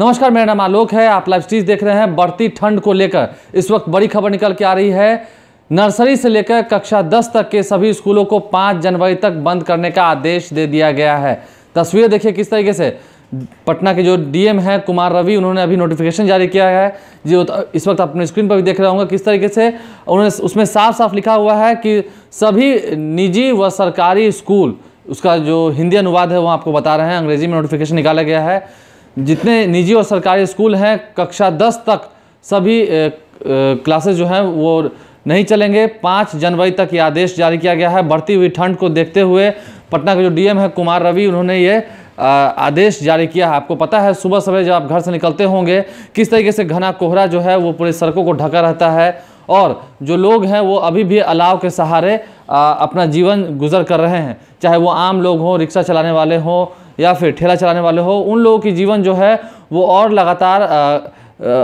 नमस्कार मेरा नाम आलोक है आप लाइव स्टीज देख रहे हैं बढ़ती ठंड को लेकर इस वक्त बड़ी खबर निकल के आ रही है नर्सरी से लेकर कक्षा 10 तक के सभी स्कूलों को 5 जनवरी तक बंद करने का आदेश दे दिया गया है तस्वीरें देखिए किस तरीके से पटना के जो डीएम हैं कुमार रवि उन्होंने अभी नोटिफिकेशन जारी किया है जो तो इस वक्त अपने स्क्रीन पर भी देख रहा होंगे किस तरीके से उन्होंने उसमें साफ साफ लिखा हुआ है कि सभी निजी व सरकारी स्कूल उसका जो हिंदी अनुवाद है वो आपको बता रहे हैं अंग्रेजी में नोटिफिकेशन निकाला गया है जितने निजी और सरकारी स्कूल हैं कक्षा दस तक सभी क्लासेस जो हैं वो नहीं चलेंगे पाँच जनवरी तक ये आदेश जारी किया गया है बढ़ती हुई ठंड को देखते हुए पटना के जो डीएम है कुमार रवि उन्होंने ये आदेश जारी किया है आपको पता है सुबह सवेरे जब आप घर से निकलते होंगे किस तरीके से घना कोहरा जो है वो पूरे सड़कों को ढका रहता है और जो लोग हैं वो अभी भी अलाव के सहारे अपना जीवन गुजर कर रहे हैं चाहे वो आम लोग हों रिक्शा चलाने वाले हों या फिर ठेला चलाने वाले हो उन लोगों की जीवन जो है वो और लगातार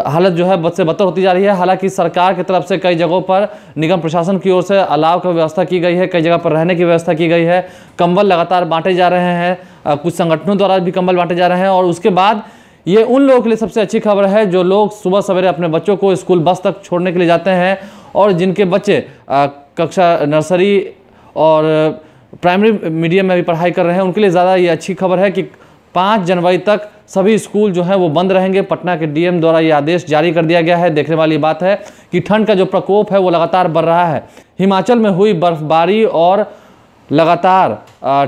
हालत जो है बद से बदतर होती जा रही है हालांकि सरकार की तरफ से कई जगहों पर निगम प्रशासन की ओर से अलाव की व्यवस्था की गई है कई जगह पर रहने की व्यवस्था की गई है कंबल लगातार बांटे जा रहे हैं कुछ संगठनों द्वारा भी कंबल बांटे जा रहे हैं और उसके बाद ये उन लोगों के लिए सबसे अच्छी खबर है जो लोग सुबह सवेरे अपने बच्चों को स्कूल बस तक छोड़ने के लिए जाते हैं और जिनके बच्चे कक्षा नर्सरी और प्राइमरी मीडियम में भी पढ़ाई कर रहे हैं उनके लिए ज़्यादा ये अच्छी खबर है कि पाँच जनवरी तक सभी स्कूल जो हैं वो बंद रहेंगे पटना के डीएम द्वारा ये आदेश जारी कर दिया गया है देखने वाली बात है कि ठंड का जो प्रकोप है वो लगातार बढ़ रहा है हिमाचल में हुई बर्फबारी और लगातार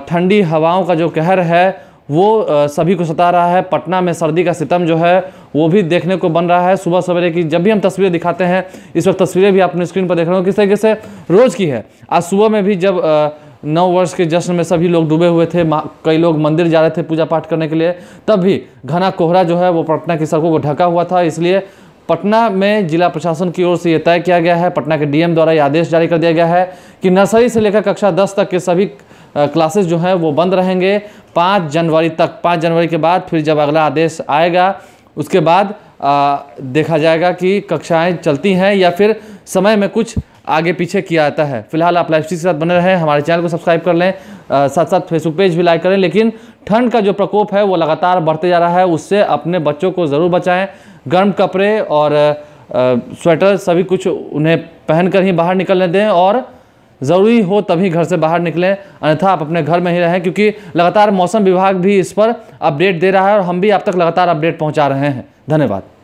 ठंडी हवाओं का जो कहर है वो सभी को सता रहा है पटना में सर्दी का सितम जो है वो भी देखने को बन रहा है सुबह सवेरे की जब भी हम तस्वीरें दिखाते हैं इस वक्त तस्वीरें भी आपने स्क्रीन पर देख रहे हो किस तरीके से रोज़ की है आज सुबह में भी जब आ, नौ वर्ष के जश्न में सभी लोग डूबे हुए थे कई लोग मंदिर जा रहे थे पूजा पाठ करने के लिए तब भी घना कोहरा जो है वो पटना की सड़कों को ढका हुआ था इसलिए पटना में जिला प्रशासन की ओर से यह तय किया गया है पटना के डीएम द्वारा यह आदेश जारी कर दिया गया है कि नर्सरी से लेकर कक्षा दस तक के सभी क्लासेस जो हैं वो बंद रहेंगे पाँच जनवरी तक पाँच जनवरी के बाद फिर जब अगला आदेश आएगा उसके बाद आ, देखा जाएगा कि कक्षाएं चलती हैं या फिर समय में कुछ आगे पीछे किया जाता है फिलहाल आप लाइफ के साथ बने रहें हमारे चैनल को सब्सक्राइब कर लें साथ साथ फेसबुक पेज भी लाइक करें लेकिन ठंड का जो प्रकोप है वो लगातार बढ़ते जा रहा है उससे अपने बच्चों को ज़रूर बचाएँ गर्म कपड़े और स्वेटर सभी कुछ उन्हें पहनकर ही बाहर निकलने दें और ज़रूरी हो तभी घर से बाहर निकलें अन्यथा आप अपने घर में ही रहें क्योंकि लगातार मौसम विभाग भी इस पर अपडेट दे रहा है और हम भी आप तक लगातार अपडेट पहुंचा रहे हैं धन्यवाद